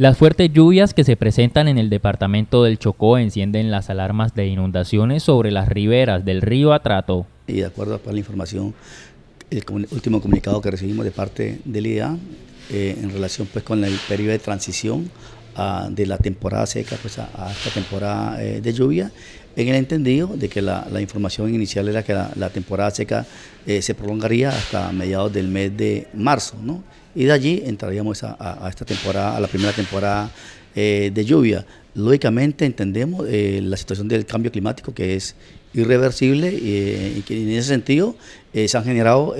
Las fuertes lluvias que se presentan en el departamento del Chocó encienden las alarmas de inundaciones sobre las riberas del río Atrato. Y de acuerdo a la información, el último comunicado que recibimos de parte del IDA, eh, en relación pues con el periodo de transición de la temporada seca pues, a, esta temporada eh, de lluvia, en el entendido de que la, información inicial era que la, temporada seca eh, se prolongaría hasta mediados del mes de marzo, ¿no? Y de allí entraríamos a, esta temporada, a la primera temporada eh, de lluvia. Lógicamente entendemos la situación del cambio climático que es irreversible y, que en ese sentido se han generado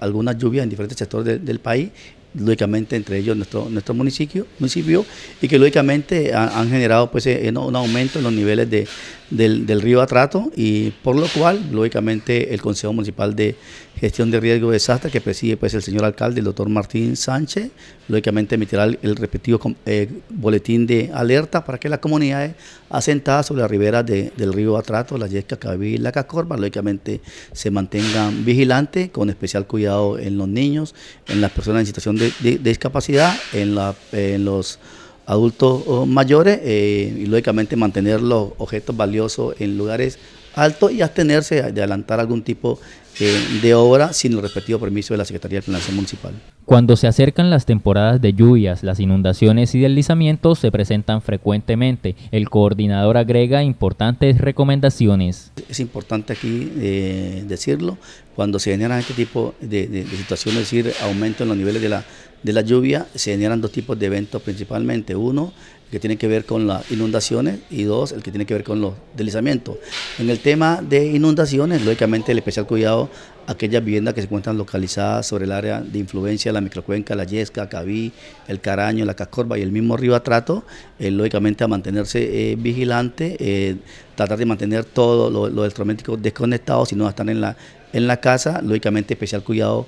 algunas lluvias en diferentes sectores del país lógicamente entre ellos nuestro, nuestro municipio, municipio y que lógicamente han, generado pues eh, un aumento en los niveles de, del, del, río Atrato y por lo cual lógicamente el Consejo Municipal de Gestión de Riesgo de Desastre que preside pues el señor alcalde, el doctor Martín Sánchez, lógicamente emitirá el, repetido respectivo eh, boletín de alerta para que las comunidades asentadas sobre la ribera del río Atrato, la Yesca, y la Cacorba, lógicamente se mantengan vigilantes con especial cuidado en los niños, en las personas en situación de de, discapacidad en, la, los adultos oh, mayores eh, y lógicamente mantener los objetos valiosos en lugares altos y abstenerse de adelantar algún tipo eh, de, obra sin el respectivo permiso de la Secretaría de Planeación Municipal. Cuando se acercan las temporadas de lluvias, las inundaciones y deslizamientos se presentan frecuentemente. El coordinador agrega importantes recomendaciones. Es importante aquí eh, decirlo, cuando se generan este tipo de, situaciones, es decir, aumento en los niveles de la, de la lluvia, se generan dos tipos de eventos principalmente. Uno, que tiene que ver con las inundaciones y dos, el que tiene que ver con los deslizamientos. En el tema de inundaciones, lógicamente el especial cuidado aquellas viviendas que se encuentran localizadas sobre el área de influencia la microcuenca, la Yesca, Cabí, el Caraño, la Cascorba y el mismo Río Atrato, eh, lógicamente a mantenerse eh, vigilante, eh, tratar de mantener todos los lo desconectados, si no están en la, en la casa, lógicamente especial cuidado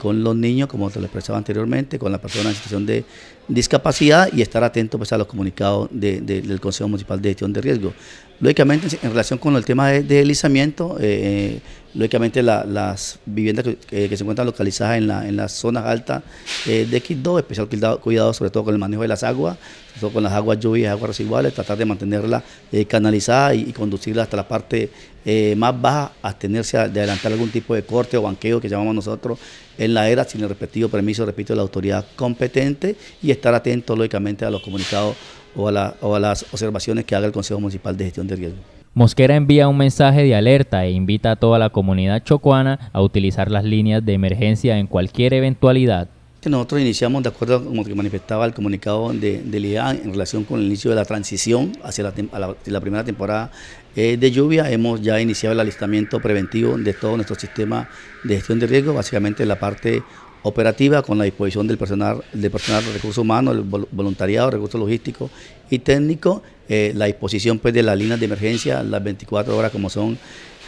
con los niños, como te lo expresaba anteriormente, con las personas en situación de discapacidad y estar atento pues, a los comunicados del Consejo Municipal de Gestión de Riesgo. Lógicamente, en relación con el tema de, deslizamiento, Lógicamente las viviendas que, se encuentran localizadas en, las zonas altas eh, de de 2 especial cuidado, cuidado, sobre todo con el manejo de las aguas, sobre con las aguas lluvias, aguas residuales, tratar de mantenerla eh, canalizada canalizadas y, conducirla conducirlas hasta la parte eh, más baja, abstenerse de adelantar algún tipo de corte o banqueo que llamamos nosotros en la era sin el respectivo permiso, repito, de la autoridad competente y estar atento lógicamente a los comunicados o a, o a las observaciones que haga el Consejo Municipal de Gestión de Riesgo. Mosquera envía un mensaje de alerta e invita a toda la comunidad chocuana a utilizar las líneas de emergencia en cualquier eventualidad. Nosotros iniciamos, de acuerdo con lo que manifestaba el comunicado de, del en relación con el inicio de la transición hacia la, primera temporada eh, de lluvia, hemos ya iniciado el alistamiento preventivo de todo nuestro sistema de gestión de riesgo, básicamente la parte operativa con la disposición del personal, del personal de recursos humanos, el voluntariado, recursos logísticos y técnicos, eh, la disposición pues, de las líneas de emergencia, las 24 horas como son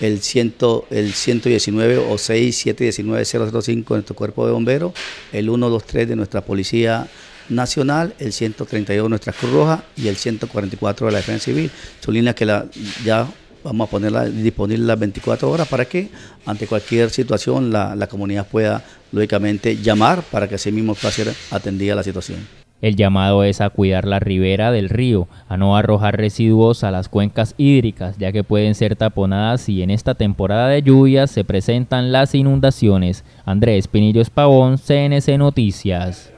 el, el 119 o 6719-005 de nuestro cuerpo de bomberos, el 123 de nuestra policía nacional, el 132 de nuestra Cruz Roja y el 144 de la Defensa Civil. Son líneas que la, ya vamos a ponerla disponible las 24 horas para que ante cualquier situación la, comunidad pueda lógicamente llamar para que así mismo pueda ser atendida la situación. El llamado es a cuidar la ribera del río, a no arrojar residuos a las cuencas hídricas, ya que pueden ser taponadas y en esta temporada de lluvias se presentan las inundaciones. Andrés Pinillo Espavón, CNC Noticias.